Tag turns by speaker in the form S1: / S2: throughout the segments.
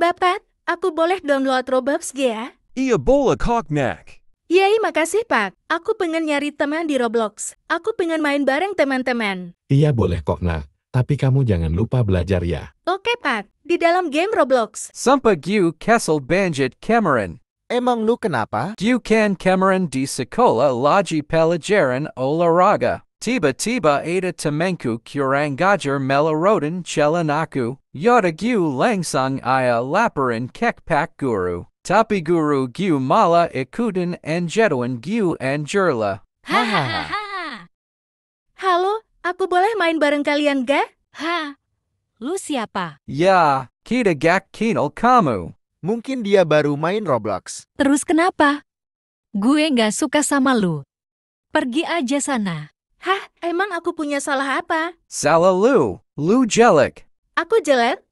S1: Bapak, aku boleh download Roblox ya?
S2: Iya boleh nak?
S1: Yai iya, makasih Pak, aku pengen nyari teman di Roblox. Aku pengen main bareng teman-teman.
S2: Iya boleh kok nak. tapi kamu jangan lupa belajar ya.
S1: Oke Pak, di dalam game Roblox.
S2: Sampai you Castle Banjit Cameron.
S3: Emang lu kenapa? You can Cameron di sekolah Laji Pelajaran Olahraga. Tiba-tiba ada temanku kurang gajar melorodan celanaku, yodagyu langsung ia laparan kekpak guru, tapi guru Gyu mala ikutan anjetuan Gyu anjerla. Hahaha.
S1: Halo, aku boleh main bareng kalian ga? Ha, lu siapa?
S4: Ya, kita gak kenal kamu. Mungkin dia baru main
S3: Roblox.
S1: Terus kenapa? Gue gak suka sama lu. Pergi aja sana. Hah, emang aku punya salah apa?
S3: Salah lu, lu jelek.
S1: Aku jelek?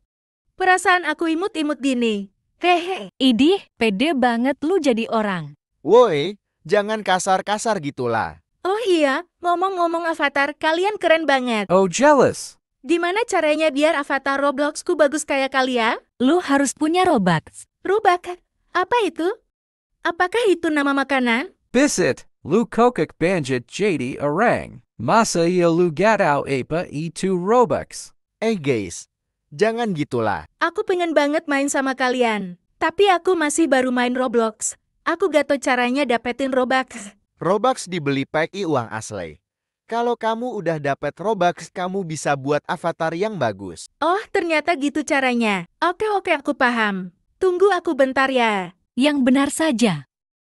S1: Perasaan aku imut-imut gini. Hehe. Idih, pede banget lu jadi orang.
S4: Woi, jangan kasar-kasar gitulah.
S1: Oh iya, ngomong-ngomong avatar, kalian keren banget.
S3: Oh jealous.
S1: Gimana caranya biar avatar Robloxku bagus kayak kalian? Lu harus punya Robux. Robux? Apa itu? Apakah itu nama makanan?
S3: Bisit. Lukokic Banjit JD orang. Masa ia gatau apa itu e Robux? Eh guys, jangan gitulah.
S1: Aku pengen banget main sama kalian. Tapi aku masih baru main Roblox. Aku gato caranya dapetin Robux.
S4: Robux dibeli pakai uang asli. Kalau kamu udah dapet Robux, kamu bisa buat avatar yang bagus.
S1: Oh, ternyata gitu caranya. Oke, oke, aku paham. Tunggu aku bentar ya. Yang benar saja.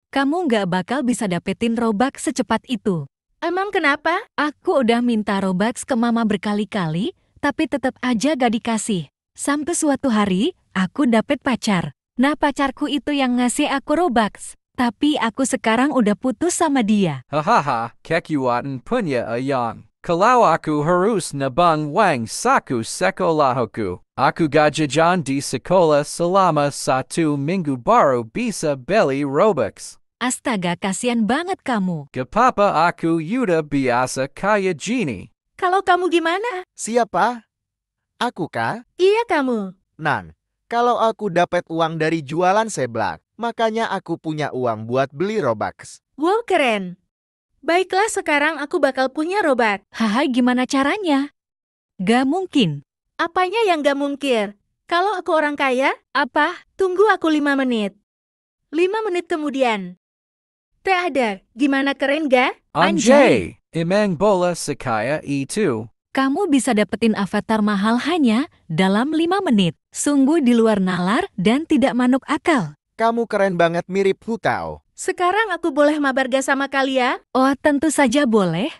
S1: Kamu nggak bakal bisa dapetin Robux secepat itu. Emang kenapa? Aku udah minta Robux ke mama berkali-kali, tapi tetap aja gak dikasih. Sampai suatu hari, aku dapet pacar. Nah pacarku itu yang ngasih aku Robux. Tapi aku sekarang udah putus sama dia.
S3: Hahaha, kekiwatan punya ayang. Kalau aku harus nabang wang saku sekolahku. Aku gajajan di sekolah selama satu minggu baru bisa beli Robux.
S1: Astaga, kasihan banget kamu.
S3: Kepapa aku Yuda biasa kaya Genie.
S1: Kalau kamu gimana? Siapa?
S3: Aku
S4: kah?
S1: Iya kamu.
S4: Nan, kalau aku dapat uang dari jualan seblak, makanya aku punya uang buat beli Robux.
S1: Wow, keren. Baiklah sekarang aku bakal punya Robux. Haha, gimana caranya? Gak mungkin. Apanya yang gak mungkin? Kalau aku orang kaya, apa? Tunggu aku lima menit. Lima menit kemudian teh ada. Gimana keren ga? Anjay!
S3: emang bola sekaya itu. E
S1: Kamu bisa dapetin avatar mahal hanya dalam 5 menit. Sungguh di luar nalar dan tidak manuk akal. Kamu keren
S3: banget mirip Hutao.
S1: Sekarang aku boleh mabarga sama kalian? Oh, tentu saja boleh.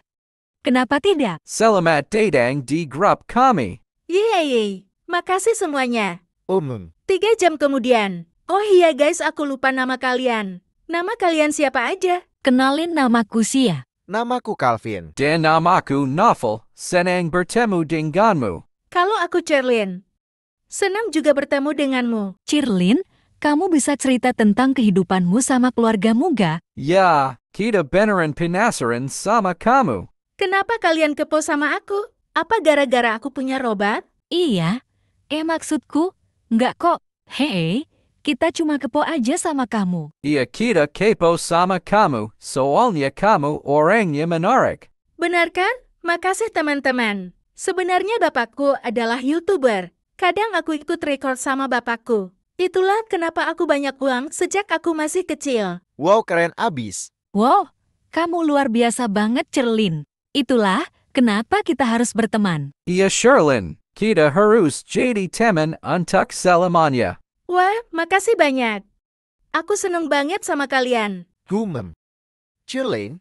S1: Kenapa tidak?
S3: Selamat datang di grup kami.
S1: Yeay, makasih semuanya. Umum. Tiga jam kemudian. Oh iya guys, aku lupa nama kalian. Nama kalian siapa aja? Kenalin namaku Sia.
S3: Namaku Calvin. Dan namaku Novel. Senang bertemu denganmu.
S1: Kalau aku Cherlin. Senang juga bertemu denganmu. Cherlin, kamu bisa cerita tentang kehidupanmu sama keluargamu ga?
S3: Ya, kita beneran penasaran sama kamu.
S1: Kenapa kalian kepo sama aku? Apa gara-gara aku punya robot? Iya. Eh maksudku, nggak kok. Hei, kita cuma kepo aja sama kamu.
S3: Iya kita kepo sama kamu, soalnya kamu orangnya menarik.
S1: Benar kan? Makasih teman-teman. Sebenarnya bapakku adalah YouTuber. Kadang aku ikut rekor sama bapakku. Itulah kenapa aku banyak uang sejak aku masih kecil.
S3: Wow, keren abis.
S1: Wow, kamu luar biasa banget, Cerlin. Itulah kenapa kita harus berteman.
S3: Iya, Sherlin. Kita harus jadi teman untuk selamanya.
S1: Wah, makasih banyak. Aku seneng banget sama kalian.
S3: Gumem. Chilin,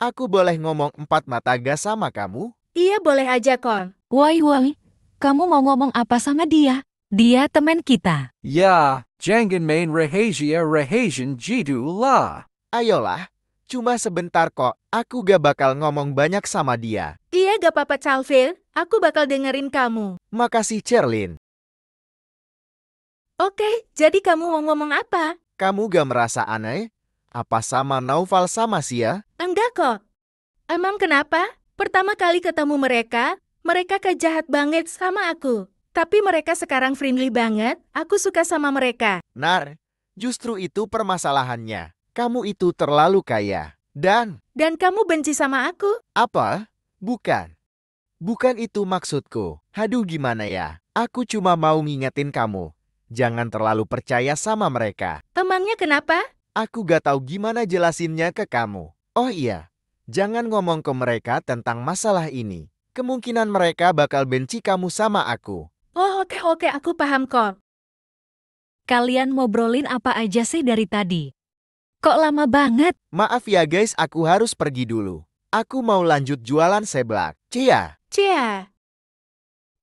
S3: aku boleh ngomong
S4: empat mata gak sama kamu?
S1: Iya boleh aja, Kol. Woi woi, kamu mau ngomong apa sama dia? Dia teman kita.
S4: Ya, jangan main rahasia rahasian jidu lah. Ayolah, cuma sebentar kok. Aku gak bakal ngomong banyak sama dia.
S1: Iya gak apa-apa, Calvin. Aku bakal dengerin kamu. Makasih, Cerlin. Oke, jadi kamu mau ngomong apa?
S4: Kamu gak merasa aneh? Apa sama Naufal sama Sia?
S1: Enggak kok. Emang kenapa? Pertama kali ketemu mereka, mereka kejahat banget sama aku. Tapi mereka sekarang friendly banget, aku suka sama mereka.
S4: Nar, justru itu permasalahannya. Kamu itu terlalu kaya. Dan...
S1: Dan kamu benci sama aku?
S4: Apa? Bukan. Bukan itu maksudku. Haduh gimana ya, aku cuma mau ngingetin kamu. Jangan terlalu percaya sama mereka.
S1: Temannya kenapa?
S4: Aku gak tahu gimana jelasinnya ke kamu. Oh iya, jangan ngomong ke mereka tentang masalah ini. Kemungkinan mereka bakal benci kamu sama aku.
S1: Oh oke okay, oke okay, aku paham kok. Kalian mau brolin apa aja sih dari tadi?
S4: Kok lama banget? Maaf ya guys aku harus pergi dulu. Aku mau lanjut jualan seblak. Cia.
S1: Cia.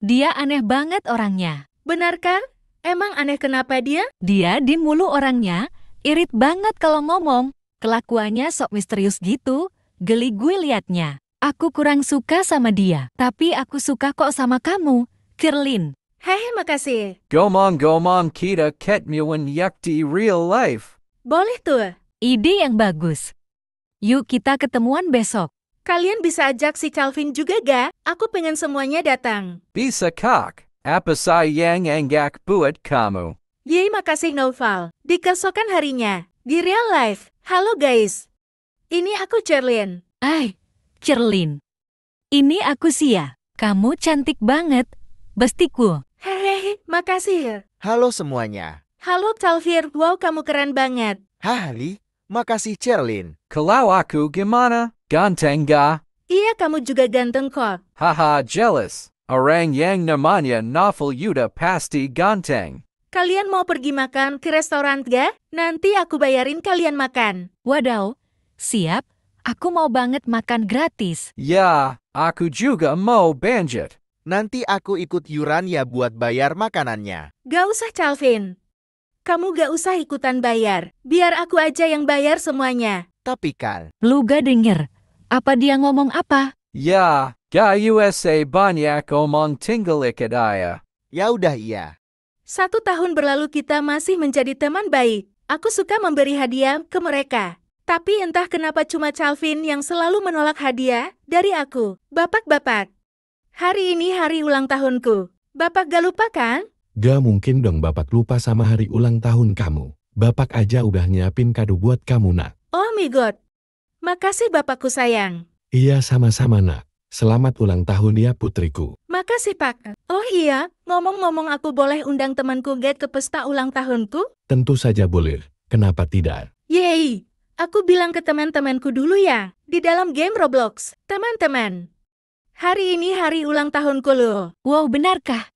S1: Dia aneh banget orangnya. Benarkah? Emang aneh kenapa dia? Dia di mulu orangnya, irit banget kalau ngomong. Kelakuannya sok misterius gitu, geli gue liatnya. Aku kurang suka sama dia, tapi aku suka kok sama kamu, Kirlin. Hehe makasih.
S3: Gomong gomong kita yak di real life.
S1: Boleh tuh. Ide yang bagus. Yuk kita ketemuan besok. Kalian bisa ajak si Calvin juga ga? Aku pengen semuanya datang.
S3: Bisa kak. Apa yang enggak buat kamu?
S1: Yeay makasih Noval. Di kesokan harinya, di real life. Halo guys. Ini aku Cerlin. Hai, Cerlin. Ini aku Sia. Kamu cantik banget. Bestiku. Hehehe, makasih. Halo semuanya. Halo Talfir, wow kamu keren banget.
S3: Hah, Li. makasih Cerlin. Kalau aku gimana? Ganteng ga?
S1: Iya kamu juga ganteng kok.
S3: Haha, jealous. Orang yang namanya Novel Yuda pasti ganteng.
S1: Kalian mau pergi makan ke restoran ga? Nanti aku bayarin kalian makan. Wadaw, siap. Aku mau banget makan gratis.
S4: Ya, aku juga mau banjat. Nanti aku ikut yuran ya buat bayar makanannya.
S1: Gak usah, Calvin. Kamu gak usah ikutan bayar. Biar aku aja yang bayar semuanya.
S3: Tapi Kal.
S1: Lu gak denger. Apa dia ngomong apa?
S3: Ya, ga USA banyak omong tinggal ikat Ya udah iya.
S1: Satu tahun berlalu kita masih menjadi teman baik. Aku suka memberi hadiah ke mereka. Tapi entah kenapa cuma Calvin yang selalu menolak hadiah dari aku. Bapak-bapak, hari ini hari ulang tahunku. Bapak gak lupa kan?
S2: Gak mungkin dong bapak lupa sama hari ulang tahun kamu. Bapak aja udah nyiapin kado buat kamu nak.
S1: Oh my god. Makasih bapakku sayang.
S2: Iya sama-sama nak. Selamat ulang tahun ya putriku.
S1: Makasih pak. Oh iya, ngomong-ngomong aku boleh undang temanku Get ke pesta ulang tahunku?
S2: Tentu saja boleh. Kenapa tidak?
S1: Yeay, aku bilang ke teman-temanku dulu ya, di dalam game Roblox. Teman-teman, hari ini hari ulang tahunku loh. Wow, benarkah?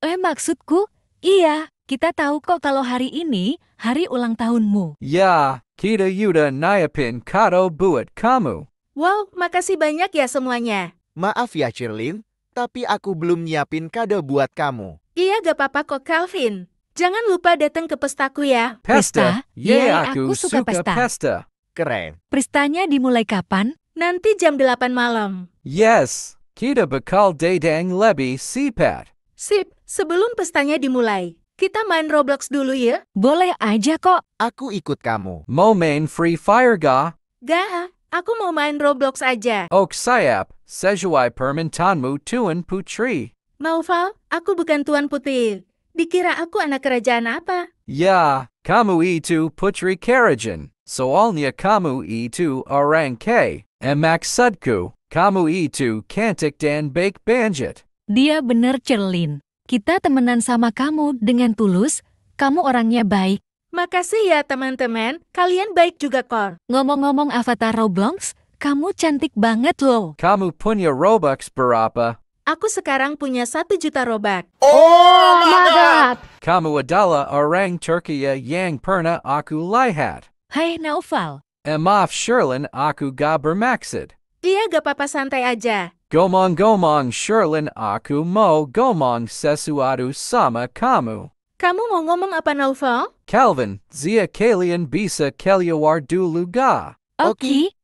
S1: Eh, maksudku, iya, kita tahu kok kalau hari ini hari ulang tahunmu.
S3: Ya, kita yuda nayapin kado buat kamu.
S1: Wow, makasih banyak ya semuanya.
S4: Maaf ya, Cirlin, tapi aku belum nyiapin kado buat kamu.
S1: Iya, gak apa-apa kok, Calvin. Jangan lupa datang ke pestaku ya. Pesta? Iya, yeah, aku, aku suka, suka pesta. pesta. Keren. Pestanya dimulai kapan? Nanti jam 8 malam.
S3: Yes, kita bakal dedang lebih sipet.
S1: Sip, sebelum pestanya dimulai, kita main Roblox dulu ya? Boleh aja kok.
S3: Aku ikut kamu. Mau main Free Fire ga?
S1: Gak. Aku mau main Roblox aja.
S3: Ok sayap, sesuai permintaanmu Tuan Putri.
S1: Maufal, aku bukan Tuan Putri. Dikira aku anak kerajaan apa?
S3: Ya, kamu itu Putri Kerajaan. Soalnya kamu itu orang K. sudku, kamu itu cantik dan baik banget.
S1: Dia benar Cerlin. Kita temenan sama kamu dengan tulus, kamu orangnya baik. Makasih ya teman-teman, kalian baik juga Kor. Ngomong-ngomong avatar Roblox, kamu cantik banget loh.
S3: Kamu punya Robux berapa?
S1: Aku sekarang punya satu juta robux. Oh my
S3: god! Kamu adalah orang Turki ya, yang pernah aku lihat.
S1: Hai Naufal.
S3: Emaf Sherlin aku gak bermaksud.
S1: Iya gak apa-apa santai aja.
S3: Gomong-gomong Sherlin aku mau gomong sesuatu sama kamu.
S1: Kamu mau ngomong apa, Nova?
S3: Calvin, Zia kalian bisa keluar dulu ga?
S1: Oke.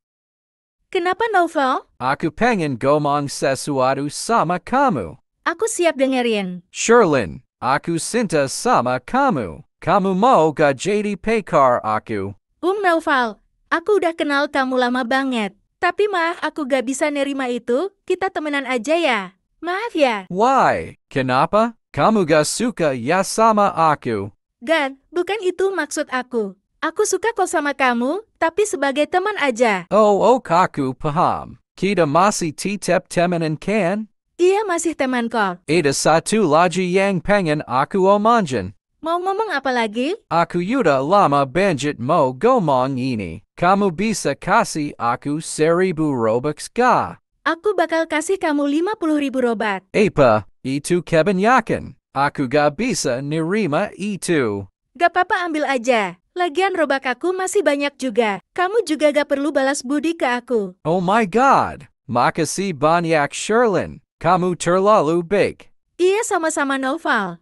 S1: Kenapa, Nova?
S3: Aku pengen ngomong sesuatu sama kamu.
S1: Aku siap dengerin.
S3: Sherlin, aku cinta sama kamu. Kamu mau ga jadi pekar aku?
S1: Um, Nova. aku udah kenal kamu lama banget. Tapi maaf aku gak bisa nerima itu. Kita temenan aja ya. Maaf ya.
S3: Why? Kenapa? Kamu gak suka ya sama aku.
S1: Gan, bukan itu maksud aku. Aku suka kok sama kamu, tapi sebagai teman aja.
S3: Oh, oh kaku paham. Kita masih tetap temenan kan?
S1: Iya masih teman kok.
S3: Ada satu lagi yang pengen aku omongin.
S1: Mau ngomong apa lagi?
S3: Aku yuda lama banjit mau gomong ini. Kamu bisa kasih aku seribu robux ga?
S1: Aku bakal kasih kamu 50 ribu robat.
S3: Apa, itu Kevin yakin? Aku gak bisa nerima itu.
S1: Gak apa-apa ambil aja. Lagian robak aku masih banyak juga. Kamu juga gak perlu balas budi ke aku.
S3: Oh my god. Makasih banyak Sherlin. Kamu terlalu baik.
S1: Iya sama-sama Noval.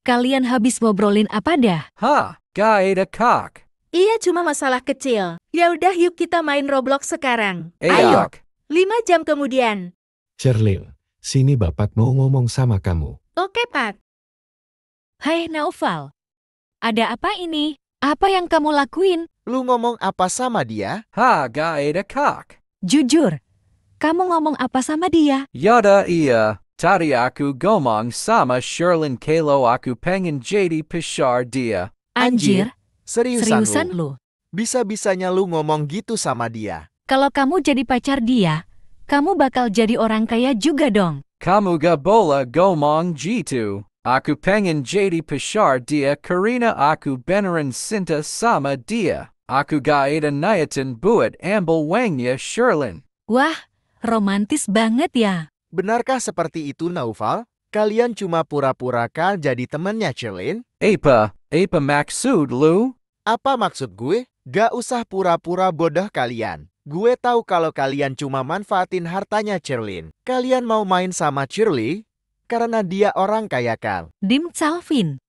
S1: Kalian habis ngobrolin apa dah?
S3: Ha, gak ada kak.
S1: Iya cuma masalah kecil. Ya udah yuk kita main Roblox sekarang.
S2: Ayo. Ayo.
S3: Lima
S1: jam kemudian.
S2: Sherlil, sini bapak mau ngomong sama kamu.
S1: Oke, Pak. Hai, Naufal. Ada apa ini? Apa yang kamu
S4: lakuin? Lu ngomong apa sama dia? Ha, ga ada kak. Jujur,
S1: kamu ngomong apa sama dia?
S3: Yada iya, tadi aku ngomong sama Sherlin Kalo aku pengen jadi pishar dia.
S1: Anjir, seriusan, seriusan lu?
S4: Bisa-bisanya lu ngomong gitu sama dia.
S1: Kalau kamu jadi pacar dia, kamu bakal jadi orang kaya juga dong.
S3: Kamu gak boleh gomong gitu. Aku pengen jadi pacar dia karena aku beneran cinta sama dia. Aku gak ada niatan buat ambil wangnya Sherlin.
S1: Wah, romantis banget ya.
S4: Benarkah seperti itu, Naufal? Kalian cuma pura-pura kan jadi temannya, Sherlin? Apa? Apa maksud lu? Apa maksud gue? Gak usah pura-pura bodoh kalian. Gue tahu kalau kalian cuma manfaatin hartanya Cherlin. Kalian mau main sama Cherly? karena dia orang kaya kal.
S1: Dim Calvin.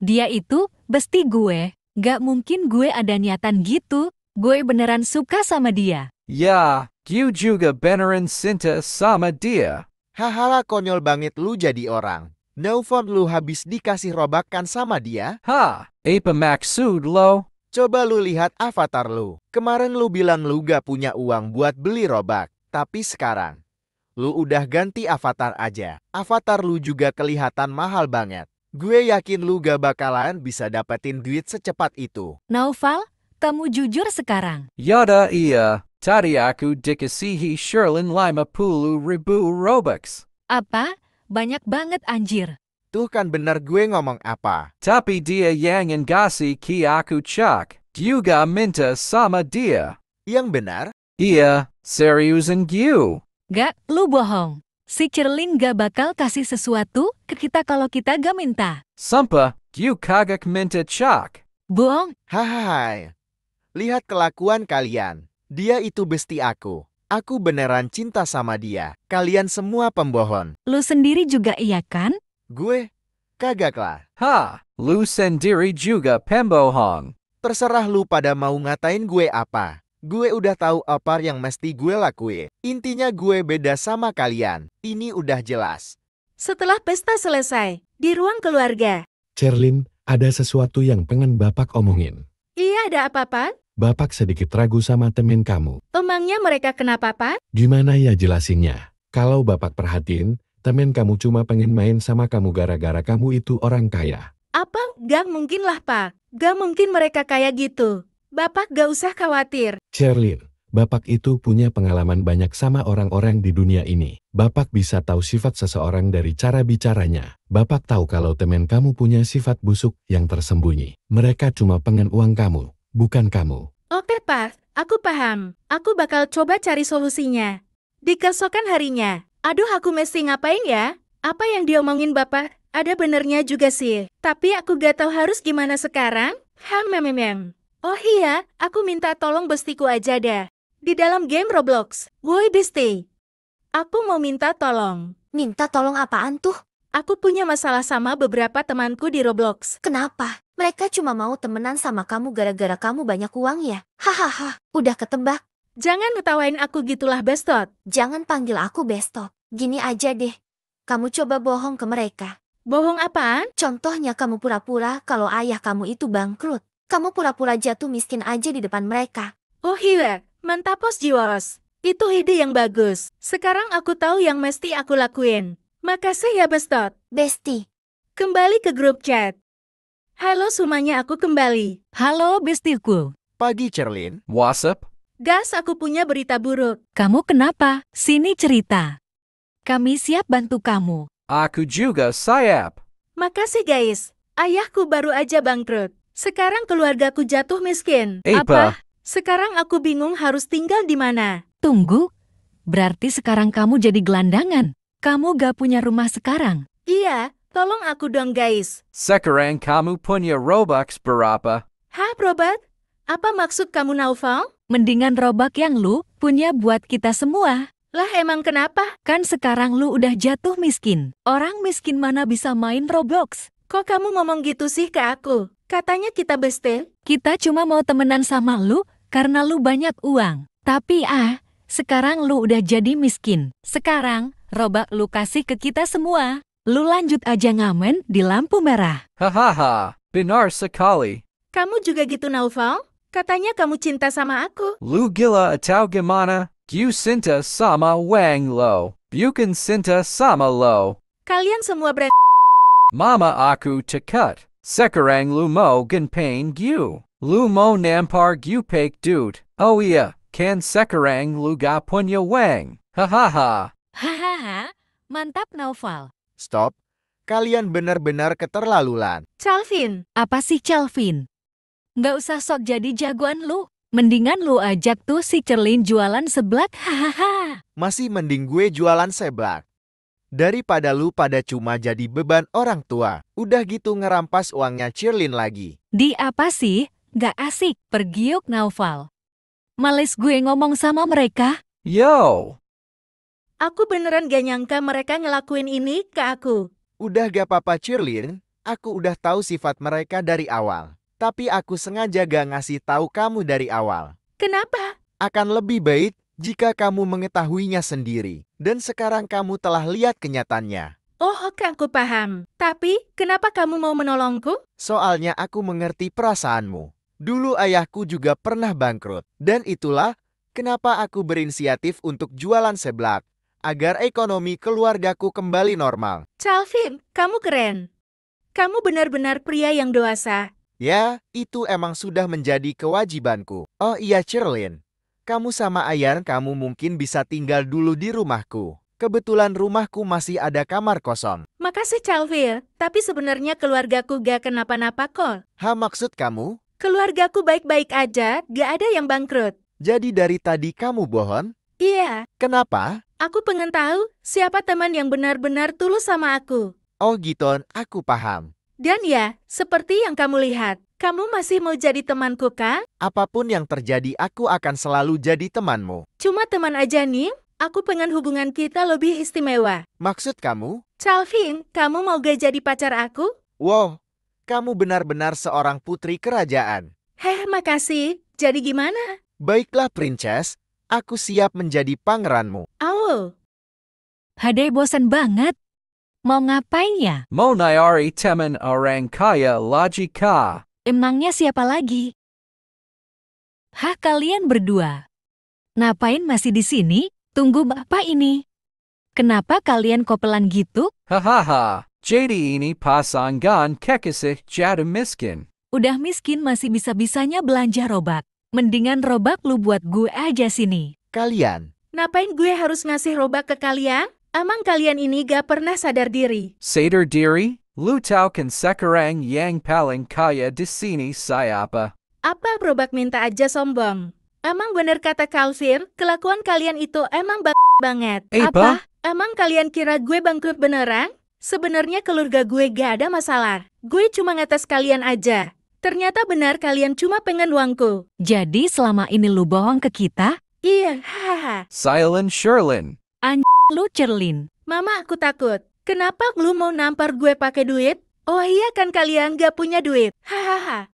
S1: Dia itu besti gue. Gak mungkin gue ada niatan gitu. Gue beneran suka sama dia.
S3: Ya, you juga beneran
S4: cinta sama dia. Hahaha konyol banget lu jadi orang. Nelfon lu habis dikasih robakan sama dia. Ha, apa maksud lo? Coba lu lihat avatar lu. Kemarin lu bilang lu gak punya uang buat beli robak. Tapi sekarang, lu udah ganti avatar aja. Avatar lu juga kelihatan mahal banget. Gue yakin lu gak bakalan bisa dapetin duit secepat itu.
S1: Naufal, kamu jujur sekarang.
S3: Yada iya. Tadi aku dikasihi Sherlyn Lima puluh Ribu Robux.
S1: Apa? Banyak banget anjir.
S3: Tuh kan benar gue ngomong apa. Tapi dia yang ngasih ki aku cak. Juga minta sama dia. Yang benar? Iya, seriusan gue.
S1: Gak, lu bohong. Si Cerlin gak bakal kasih sesuatu ke kita kalau kita gak minta.
S3: Sampah. gue kagak minta cak. Bohong. Hai,
S4: lihat kelakuan kalian. Dia itu besti aku. Aku beneran cinta sama dia. Kalian semua pembohong.
S1: Lu sendiri juga iya kan?
S4: Gue? Kagak lah. Ha, lu sendiri juga pembohong.
S1: Terserah lu
S4: pada mau ngatain gue apa. Gue udah tahu apa yang mesti gue lakuin. Intinya gue beda sama kalian. Ini udah jelas.
S1: Setelah pesta selesai, di ruang keluarga.
S2: Cerlin, ada sesuatu yang pengen Bapak omongin.
S1: Iya, ada apa, Pak?
S2: Bapak sedikit ragu sama temen kamu.
S1: Emangnya mereka kenapa, Pak?
S2: Gimana ya jelasinnya? Kalau Bapak perhatiin, Temen kamu cuma pengen main sama kamu gara-gara kamu itu orang kaya.
S1: Apa? Gak mungkin lah, Pak. Gak mungkin mereka kaya gitu. Bapak gak usah khawatir.
S2: Cherlin, Bapak itu punya pengalaman banyak sama orang-orang di dunia ini. Bapak bisa tahu sifat seseorang dari cara bicaranya. Bapak tahu kalau temen kamu punya sifat busuk yang tersembunyi. Mereka cuma pengen uang kamu, bukan kamu.
S1: Oke, Pak. Aku paham. Aku bakal coba cari solusinya. Di kesokan harinya, Aduh aku mesti ngapain ya? Apa yang diomongin bapak? Ada benernya juga sih. Tapi aku gak tahu harus gimana sekarang. Hah memang. Oh iya, aku minta tolong bestiku aja dah. Di dalam game Roblox. Woi besti. Aku mau minta tolong. Minta tolong apaan tuh? Aku punya masalah sama beberapa temanku di Roblox. Kenapa? Mereka cuma mau temenan sama kamu gara-gara kamu banyak uang ya? Hahaha, udah ketebak. Jangan ngetawain aku gitulah Bestot. Jangan panggil aku Bestot. Gini aja deh, kamu coba bohong ke mereka. Bohong apaan? Contohnya kamu pura-pura kalau ayah kamu itu bangkrut. Kamu pura-pura jatuh miskin aja di depan mereka. Oh iya, mantapos jiwas. Itu ide yang bagus. Sekarang aku tahu yang mesti aku lakuin. Makasih ya Bestot. Besti. Kembali ke grup chat. Halo semuanya aku kembali. Halo Bestiku.
S3: Pagi Cerlin. What's up?
S1: Gas aku punya berita buruk. Kamu kenapa? Sini cerita. Kami siap bantu kamu.
S3: Aku juga siap.
S1: Makasih guys. Ayahku baru aja bangkrut. Sekarang keluargaku jatuh miskin. Apa? Apa? Sekarang aku bingung harus tinggal di mana. Tunggu. Berarti sekarang kamu jadi gelandangan. Kamu gak punya rumah sekarang. Iya, tolong aku dong guys.
S3: Sekarang kamu punya Robux berapa?
S1: Hah, Robux? Apa maksud kamu Naufal? Mendingan robak yang lu punya buat kita semua. Lah emang kenapa? Kan sekarang lu udah jatuh miskin. Orang miskin mana bisa main Roblox? Kok kamu ngomong gitu sih ke aku? Katanya kita bestel. Kita cuma mau temenan sama lu karena lu banyak uang. Tapi ah, sekarang lu udah jadi miskin. Sekarang, robak lu kasih ke kita semua. Lu lanjut aja ngamen di lampu merah.
S3: Hahaha, benar sekali.
S1: Kamu juga gitu Naufal? Katanya kamu cinta sama aku.
S3: Lu gila atau gimana? sinta sama Wang Lo. Bukan Sinta sama Lo.
S1: Kalian semua ber...
S3: Mama aku tekut. Sekarang lu lumo genpain lu mau nampar gu pek dude. Oh iya, kan sekarang lu gak punya Wang. Hahaha.
S1: Hahaha, mantap Naufal.
S3: Stop, kalian benar-benar
S4: keterlaluan.
S1: Calvin, apa sih Calvin? Nggak usah sok jadi jagoan lu. Mendingan lu ajak tuh si Cerlin jualan seblak, hahaha. Masih
S4: mending gue jualan seblak. Daripada lu pada cuma jadi beban orang tua, udah gitu ngerampas uangnya cerlin lagi.
S1: Di apa sih? Gak asik, pergi yuk Naufal. Males gue ngomong sama mereka.
S4: Yo!
S1: Aku beneran gak nyangka mereka ngelakuin ini ke aku.
S4: Udah gak apa-apa
S1: cerlin.
S4: aku udah tahu sifat mereka dari awal tapi aku sengaja gak ngasih tahu kamu dari awal. Kenapa? Akan lebih baik jika kamu mengetahuinya sendiri, dan sekarang kamu telah lihat kenyataannya.
S1: Oh, oke, aku paham. Tapi, kenapa kamu mau menolongku?
S4: Soalnya aku mengerti perasaanmu. Dulu ayahku juga pernah bangkrut, dan itulah kenapa aku berinisiatif untuk jualan seblak, agar ekonomi keluargaku kembali normal.
S1: Calvin, kamu keren. Kamu benar-benar pria yang dewasa,
S4: Ya, itu emang sudah menjadi kewajibanku. Oh iya, Cherlin. Kamu sama Ayan kamu mungkin bisa tinggal dulu di rumahku. Kebetulan rumahku masih ada kamar kosong.
S1: Makasih, Calvir. Tapi sebenarnya keluargaku gak kenapa-napa kok.
S4: Ha, maksud kamu?
S1: Keluargaku baik-baik aja, gak ada yang bangkrut.
S4: Jadi dari tadi kamu bohong? Iya. Kenapa?
S1: Aku pengen tahu siapa teman yang benar-benar tulus sama aku.
S4: Oh gitu, aku paham.
S1: Dan ya, seperti yang kamu lihat, kamu masih mau jadi temanku, kan?
S4: Apapun yang terjadi, aku akan selalu jadi temanmu.
S1: Cuma teman aja nih, aku pengen hubungan kita lebih istimewa.
S4: Maksud kamu?
S1: Calvin, kamu mau gak jadi pacar aku?
S4: Wow, kamu benar-benar seorang putri kerajaan.
S1: Heh, makasih. Jadi gimana?
S4: Baiklah, Princess. Aku siap menjadi pangeranmu.
S1: Awo. hadeh bosan banget. Mau ngapain ya?
S3: Mau nayari temen orang kaya lagi kah?
S1: Emangnya siapa lagi? Hah kalian berdua? Ngapain masih di sini? Tunggu bapak ini. Kenapa kalian kopelan gitu?
S3: Hahaha, jadi ini pasangan kekasih jadi miskin.
S1: Udah miskin masih bisa-bisanya belanja robak. Mendingan robak lu buat gue aja sini.
S3: Kalian.
S1: Ngapain gue harus ngasih robak ke kalian? Emang kalian ini gak pernah sadar diri.
S3: Sadar diri? Lu tau kan sekarang yang paling kaya di sini siapa?
S1: Apa berobak minta aja sombong? Emang bener kata Kausir, kelakuan kalian itu emang bak banget. Eh, Apa? Emang kalian kira gue bangkrut beneran? Sebenarnya keluarga gue gak ada masalah. Gue cuma ngetes kalian aja. Ternyata benar kalian cuma pengen uangku. Jadi selama ini lu bohong ke kita? Iya, haha.
S3: Silent Sherlin.
S1: Anj Lu cerlin. Mama aku takut. Kenapa lu mau nampar gue pakai duit? Oh iya kan kalian gak punya duit. Hahaha.